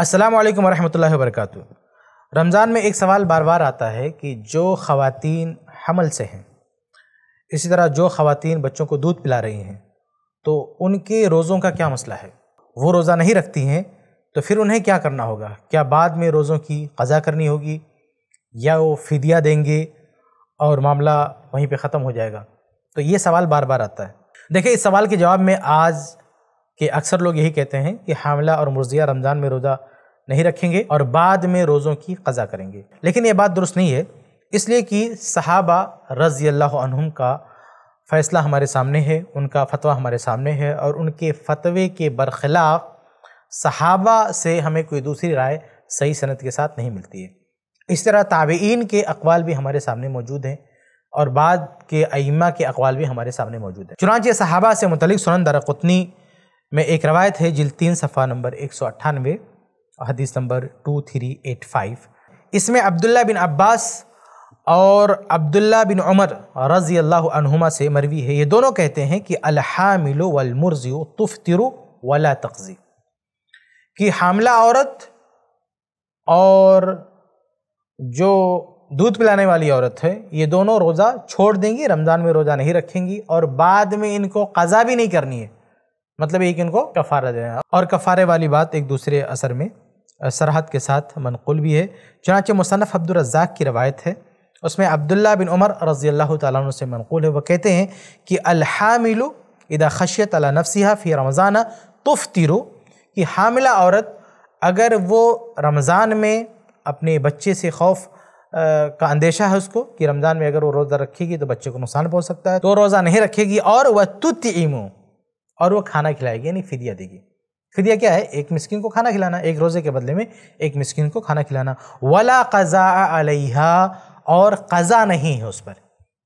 अस्सलाम वालेकुम वरहमतुल्लाहि वबरकत रमज़ान में एक सवाल बार बार आता है कि जो ख़वातीन हमल से हैं इसी तरह जो ख़वातीन बच्चों को दूध पिला रही हैं तो उनके रोज़ों का क्या मसला है वो रोज़ा नहीं रखती हैं तो फिर उन्हें क्या करना होगा क्या बाद में रोज़ों की क़ज़ा करनी होगी या वो फ़िदिया देंगे और मामला वहीं पर ख़त्म हो जाएगा तो ये सवाल बार बार आता है देखिए इस सवाल के जवाब में आज कि अक्सर लोग यही कहते हैं कि हामला और मुर्जिया रमज़ान में रोज़ा नहीं रखेंगे और बाद में रोज़ों की कज़ा करेंगे लेकिन ये बात दुरुस्त नहीं है इसलिए कि सहाबा रज़ी अल्लाह का फ़ैसला हमारे सामने है उनका फतवा हमारे सामने है और उनके फतवे के बरखिलाफ़ सहाबा से हमें कोई दूसरी राय सही सनत के साथ नहीं मिलती है इस तरह ताबेन के अकवाल भी हमारे सामने मौजूद हैं और बाद के अइमा के अकवाल भी हमारे सामने मौजूद हैं चुनाच सहाबा से मुतलिक सुनन दरकुतनी में एक रवायत है जिल तीन सफ़ा नंबर एक सौ अट्ठानवे हदीस number two three eight five इसमें अब्दुल्ला बिन अब्बास और अब्दुल्ला बिन उमर रज़ी अल्लाह से मरवी है ये दोनों कहते हैं कि वलमुर्जी वलमर्जी तुफ़तिर वला तकज़ी कि हामला औरत और जो दूध पिलाने वाली औरत है ये दोनों रोज़ा छोड़ देंगी रमज़ान में रोज़ा नहीं रखेंगी और बाद में इनको कज़ा भी नहीं करनी है मतलब एक इनको कफारा देना और कफारे वाली बात एक दूसरे असर में सरहद के साथ मनकुल भी है चनाच मुसनफ़ अब्दुलरजाक की रवायत है उसमें अब्दुल्ला बिन उमर रज़ी अल्लाह तु से मनकूल है वह कहते हैं कि अल्हामिलु इदा खशियत अला नफसिया फ़ी रमज़ाना तुफ़ कि हामिला औरत अगर वो रमज़ान में अपने बच्चे से खौफ का अंदेशा है उसको कि रमज़ान में अगर वो रोज़ा रखेगी तो बच्चे को नुकसान पहुँच सकता है तो रोज़ा नहीं रखेगी और वह तुत और वो खाना खिलाएगी यानी फिदिया देगी फिदिया क्या है एक मिस्किन को खाना खिलाना एक रोज़े के बदले में एक मिस्किन को खाना खिलाना वला कज़ा अलैहा और कज़ा नहीं है उस पर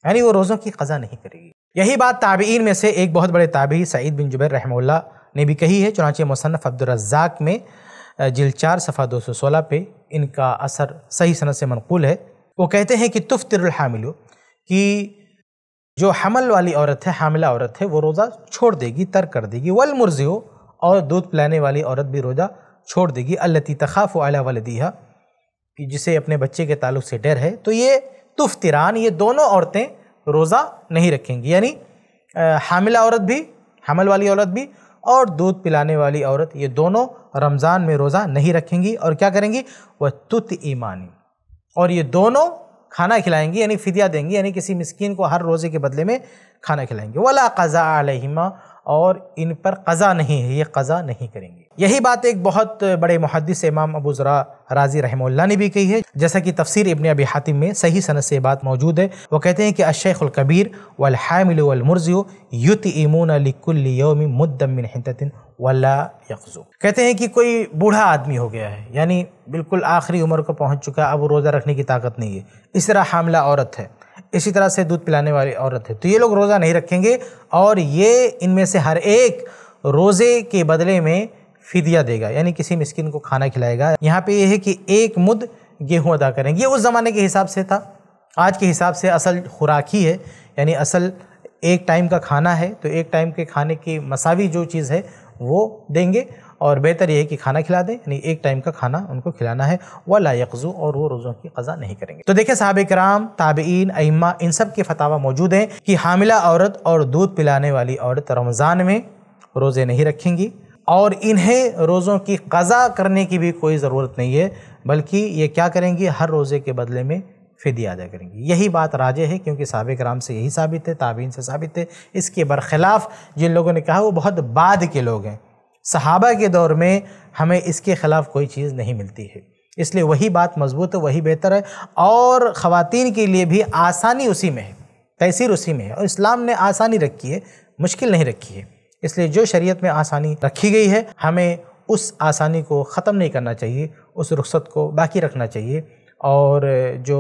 यानी वो रोज़ों की कज़ा नहीं करेगी यही बात ताबीन में से एक बहुत बड़े ताबी सईद बिन जुबैर रहमल्ला ने भी कही है चुनाचे मुसनफ़ अब्दुलरजाक में जिल चार सफ़ा दो सौ सोलह पे इनका असर सही सनत से मनकूल है वो कहते हैं कि तुफ़ तिरहामिलो कि जो हमल वाली औरत है हामिला औरत है वो रोज़ा छोड़ देगी तर्क कर देगी वल मुर्जी हो और दूध पिलाने वाली औरत भी रोज़ा छोड़ देगी अल्लती तखाफ़ आला वलदीहा कि जिसे अपने बच्चे के ताल्लुक से डर है तो ये तिरान ये दोनों औरतें रोज़ा नहीं रखेंगी यानी हामिला औरत भी हमल वाली औरत भी और दूध पिलाने वाली औरत ये दोनों रमज़ान में रोज़ा नहीं रखेंगी और क्या करेंगी वह तुत ईमानी और ये दोनों खाना खिलाएंगी यानी फितिया देंगी यानी किसी मिसकिन को हर रोज़े के बदले में खाना खिलाएंगे वाला कज़ा आलिमा और इन पर कज़ा नहीं है ये कज़ा नहीं करेंगे यही बात एक बहुत बड़े मुहदस इमाम अबू ज़रा राजी रहमल्ला ने भी कही है जैसा कि तफसीर इबन अबी हातिम में सही सनत से बात मौजूद है वो कहते हैं कि अशेखुल्कबीर वलहामिलमरजियो युत इमून अलिकुल्योम मुद्दमिन हिंतिन वला कहते हैं कि कोई बूढ़ा आदमी हो गया है यानी बिल्कुल आखिरी उम्र को पहुँच चुका है अब रोज़ा रखने की ताकत नहीं है इस तरह हामला औरत है इसी तरह से दूध पिलाने वाली औरत है तो ये लोग रोज़ा नहीं रखेंगे और ये इनमें से हर एक रोज़े के बदले में फिदिया देगा यानी किसी मिस्किन को खाना खिलाएगा यहाँ पे ये है कि एक मुद गेहूँ अदा करेंगे ये उस ज़माने के हिसाब से था आज के हिसाब से असल खुराक ही है यानी असल एक टाइम का खाना है तो एक टाइम के खाने की मसावी जो चीज़ है वो देंगे और बेहतर यह है कि खाना खिला दें यानी एक टाइम का खाना उनको खिलाना है वह लायकज़ू और वो रोज़ों की कज़ा नहीं करेंगे तो देखिए साहब कराम ताबीन अम्मा इन सब के फतावा मौजूद हैं कि हामिला औरत और दूध पिलाने वाली औरत रमज़ान में रोज़े नहीं रखेंगी और इन्हें रोज़ों की कज़ा करने की भी कोई ज़रूरत नहीं है बल्कि ये क्या करेंगी हर रोज़े के बदले में फ़िदी अदा करेंगी यही बात राजे है क्योंकि सबक राम से यही साबित है ताबीन से साबित है इसके बरखिलाफ़ जिन लोगों ने कहा वो बहुत बाद के लोग हैं सहाबा के दौर में हमें इसके ख़िलाफ़ कोई चीज़ नहीं मिलती है इसलिए वही बात मजबूत है वही बेहतर है और ख़वान के लिए भी आसानी उसी में है तैसीर उसी में है और इस्लाम ने आसानी रखी है मुश्किल नहीं रखी है इसलिए जो शरीयत में आसानी रखी गई है हमें उस आसानी को ख़त्म नहीं करना चाहिए उस रुख्सत को बाकी रखना चाहिए और जो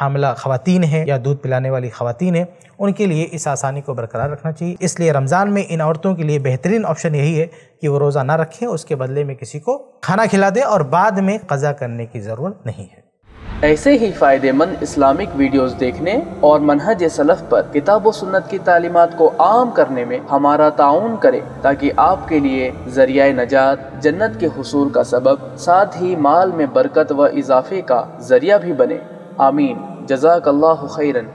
हमला ख़वातीन हैं या दूध पिलाने वाली ख़वातीन हैं उनके लिए इस आसानी को बरकरार रखना चाहिए इसलिए रमज़ान में इन औरतों के लिए बेहतरीन ऑप्शन यही है कि वो रोज़ा ना रखें उसके बदले में किसी को खाना खिला दें और बाद में कज़ा करने की ज़रूरत नहीं है ऐसे ही फ़ायदेमंद इस्लामिक वीडियोस देखने और मनहज सलफ़ पर किताब व सुन्नत की तालीमत को आम करने में हमारा ताउन करें ताकि आपके लिए जरिया नजात जन्नत के हसूल का सबब साथ ही माल में बरकत व इजाफे का जरिया भी बने आमीन जजाकल्ला खैरन